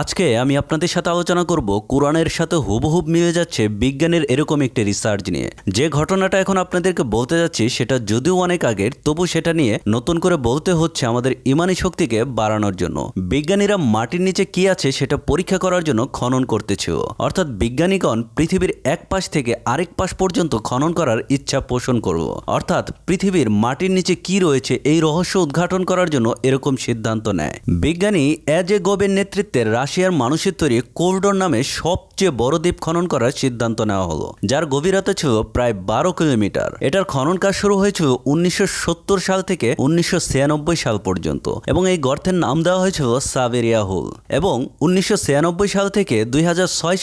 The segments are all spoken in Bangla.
আজকে আমি আপনাদের সাথে আলোচনা করব কোরআনের সাথে হুবহুব মিলে যাচ্ছে বিজ্ঞানের এরকম একটি রিসার্চ নিয়ে যে ঘটনাটা এখন আপনাদেরকে বলতে যাচ্ছি সেটা যদিও অনেক আগের তবু সেটা নিয়ে নতুন করে বলতে হচ্ছে আমাদের ইমানি শক্তিকে বাড়ানোর জন্য বিজ্ঞানীরা মাটির নিচে কি আছে সেটা পরীক্ষা করার জন্য খনন করতেছিল অর্থাৎ বিজ্ঞানীগণ পৃথিবীর এক পাশ থেকে আরেক পাশ পর্যন্ত খনন করার ইচ্ছা পোষণ করব অর্থাৎ পৃথিবীর মাটির নিচে কি রয়েছে এই রহস্য উদ্ঘাটন করার জন্য এরকম সিদ্ধান্ত নেয় বিজ্ঞানী এ গোবের নেতৃত্বে রাশিয়ার মানুষের তৈরি কোল্ডর নামে সব সবচেয়ে বড় দ্বীপ খনন করার সিদ্ধান্ত নেওয়া হলো যার গভীরতা ছিল প্রায় বারো কিলোমিটার এটার খনন কাজ শুরু হয়েছিল উনিশশো সাল থেকে উনিশশো সাল পর্যন্ত এবং এই গর্তের নাম দেওয়া হয়েছিল সাবেরিয়া হোল এবং উনিশশো সাল থেকে দুই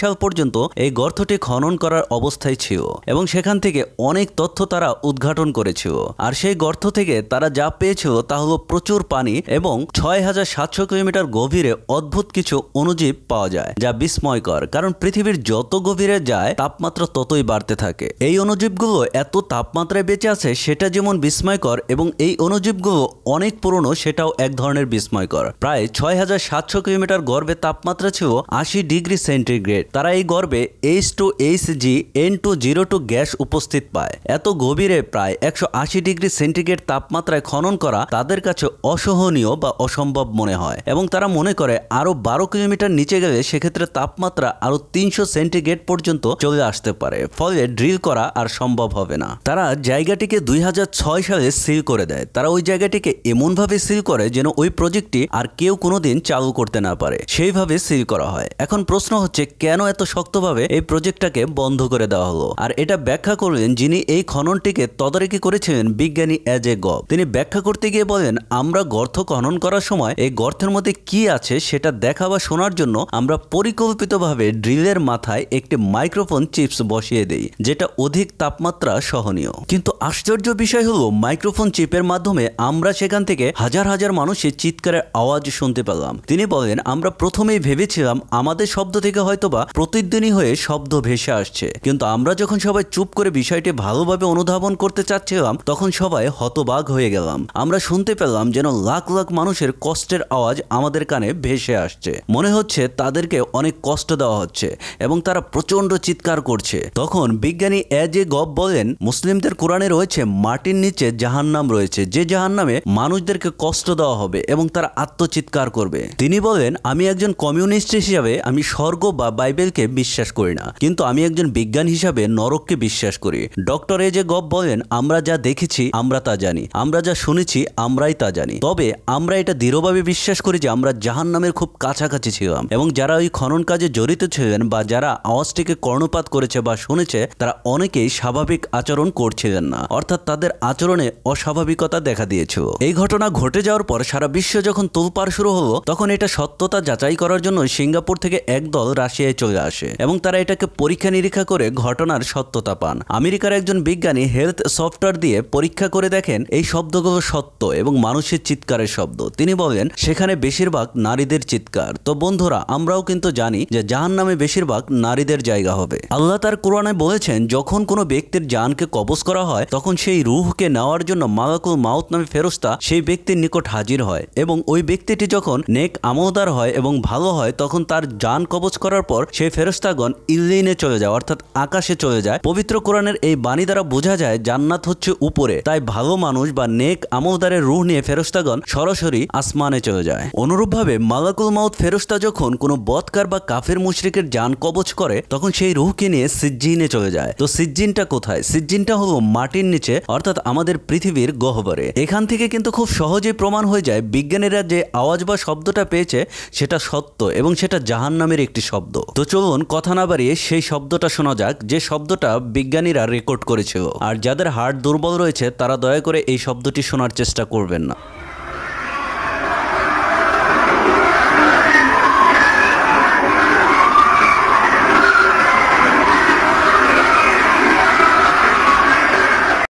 সাল পর্যন্ত এই গর্তটি খনন করার অবস্থায় ছিল এবং সেখান থেকে অনেক তথ্য তারা উদ্ঘাটন করেছিল আর সেই গর্ত থেকে তারা যা পেয়েছিল তা হলো প্রচুর পানি এবং ছয় হাজার সাতশো কিলোমিটার গভীরে অদ্ভুত কিছু অনুজীব পাওয়া যায় যা বিস্ময়কর কারণ পৃথিবীর যত গভীরে যায় তাপমাত্রা ততই বাড়তে থাকে এই অণুজীবগুলো এত তাপমাত্রায় বেঁচে আছে সেটা যেমন বিস্ময়কর এবং এই অণুজীবগুলো অনেক পুরনো সেটাও এক ধরনের বিস্ময়কর প্রায় ছয় হাজার সাতশো কিলোমিটার গর্ভে তাপমাত্রা ছিল আশি ডিগ্রি সেন্টিগ্রেড তারা এই গর্বে H two H G N two zero two gas উপস্থিত পায় এত গভীরে প্রায় একশো আশি ডিগ্রি সেন্টিগ্রেড তাপমাত্রায় খনন করা তাদের কাছে অসহনীয় বা অসম্ভব মনে হয় এবং তারা মনে করে আরও বারো কিলোমিটার নিচে গেলে সেক্ষেত্রে তাপমাত্রা আরও তিনশো সেন্টিগ্রেড পর্যন্ত চলে আসতে পারে ফলে ড্রিল করা আর সম্ভব হবে না তারা জায়গাটিকে দুই ছয় সালে সিল করে দেয় তারা ওই জায়গাটিকে এমনভাবে সিল করে যেন ওই প্রজেক্টটি আর কেউ কোনোদিন চালু করতে না পারে সেইভাবে সিল করা হয় এখন প্রশ্ন হচ্ছে কেন এত শক্তভাবে এই প্রজেক্টটাকে বন্ধ করে দেওয়া হলো আর এটা ব্যাখ্যা করলেন যিনি এই খননটিকে তদারকি করেছিলেন বিজ্ঞানী অ্যাজ এ গভ তিনি ব্যাখ্যা করতে গিয়ে বলেন আমরা গর্ত খনন করার সময় এই গর্তের মধ্যে কি আছে সেটা দেখা বা শোনার জন্য আমরা পরিকল্পিতভাবে ড্রিল শরীরের মাথায় একটি মাইক্রোফোন চিপস বসিয়ে দেই যেটা অধিক তাপমাত্রা সহনীয় কিন্তু আশ্চর্য বিষয় হলো মাইক্রোফোন চিপের মাধ্যমে আমরা সেখান থেকে হাজার হাজার মানুষের চিৎকারের আওয়াজ শুনতে পেলাম তিনি বলেন আমরা প্রথমেই ভেবেছিলাম আমাদের শব্দ থেকে হয়তোবা প্রতিদিনই হয়ে শব্দ ভেসে আসছে কিন্তু আমরা যখন সবাই চুপ করে বিষয়টি ভালোভাবে অনুধাবন করতে চাচ্ছিলাম তখন সবাই হতবাগ হয়ে গেলাম আমরা শুনতে পেলাম যেন লাখ লাখ মানুষের কষ্টের আওয়াজ আমাদের কানে ভেসে আসছে মনে হচ্ছে তাদেরকে অনেক কষ্ট দেওয়া হচ্ছে এবং তারা প্রচণ্ড চিৎকার করছে তখন বিজ্ঞানী এ জে গব বলেন মুসলিমদের কোরআনে রয়েছে মাটির নিচে জাহান্নাম রয়েছে যে জাহান্নামে মানুষদেরকে কষ্ট দেওয়া হবে এবং তারা আত্মচিৎকার করবে তিনি বলেন আমি একজন কমিউনিস্ট হিসাবে আমি স্বর্গ বা বাইবেলকে বিশ্বাস করি না কিন্তু আমি একজন বিজ্ঞান হিসাবে নরককে বিশ্বাস করি ডক্টর এ জে গব বলেন আমরা যা দেখেছি আমরা তা জানি আমরা যা শুনেছি আমরাই তা জানি তবে আমরা এটা দৃঢ়ভাবে বিশ্বাস করি যে আমরা জাহান্নামের খুব কাছাকাছি ছিলাম এবং যারা ওই খনন কাজে জড়িত ছিলেন বা যারা আওয়াজটিকে কর্ণপাত করেছে বা শুনেছে তারা অনেকেই স্বাভাবিক আচরণ করছিলেন না অর্থাৎ তাদের আচরণে অস্বাভাবিকতা দেখা দিয়েছে এই ঘটনা ঘটে যাওয়ার পর সারা বিশ্ব যখন তোলপার শুরু হলো তখন এটা সত্যতা যাচাই করার জন্য সিঙ্গাপুর থেকে একদল রাশিয়ায় চলে আসে এবং তারা এটাকে পরীক্ষা নিরীক্ষা করে ঘটনার সত্যতা পান আমেরিকার একজন বিজ্ঞানী হেলথ সফটওয়্যার দিয়ে পরীক্ষা করে দেখেন এই শব্দগুলো সত্য এবং মানুষের চিৎকারের শব্দ তিনি বলেন সেখানে বেশিরভাগ নারীদের চিৎকার তো বন্ধুরা আমরাও কিন্তু জানি যে জাহান নামে বেশি বেশিরভাগ নারীদের জায়গা হবে আল্লাহ তার কোরআনে বলেছেন যখন কোনো ব্যক্তির জানকে কবজ করা হয় তখন সেই রুহকে নেওয়ার জন্য মালাকুল মাউত নামে ফেরস্তা সেই ব্যক্তির নিকট হাজির হয় এবং ওই ব্যক্তিটি যখন নেক আমলদার হয় এবং ভালো হয় তখন তার যান কবজ করার পর সেই ফেরস্তাগণ ইল্লিনে চলে যায় অর্থাৎ আকাশে চলে যায় পবিত্র কোরআনের এই বাণী দ্বারা বোঝা যায় জান্নাত হচ্ছে উপরে তাই ভালো মানুষ বা নেক আমলদারের রুহ নিয়ে ফেরস্তাগণ সরাসরি আসমানে চলে যায় অনুরূপভাবে মালাকুল মাউত ফেরস্তা যখন কোনো বৎকার বা কাফের মুশরিকের জান যান কবচ করে তখন সেই রুহকে নিয়ে সিজ্জিনে চলে যায় তো সিজ্জিনটা কোথায় সিজ্জিনটা হলো মাটির নিচে অর্থাৎ আমাদের পৃথিবীর গহ্বরে এখান থেকে কিন্তু খুব সহজে প্রমাণ হয়ে যায় বিজ্ঞানীরা যে আওয়াজ বা শব্দটা পেয়েছে সেটা সত্য এবং সেটা জাহান নামের একটি শব্দ তো চলুন কথা না বাড়িয়ে সেই শব্দটা শোনা যাক যে শব্দটা বিজ্ঞানীরা রেকর্ড করেছিল আর যাদের হার্ট দুর্বল রয়েছে তারা দয়া করে এই শব্দটি শোনার চেষ্টা করবেন না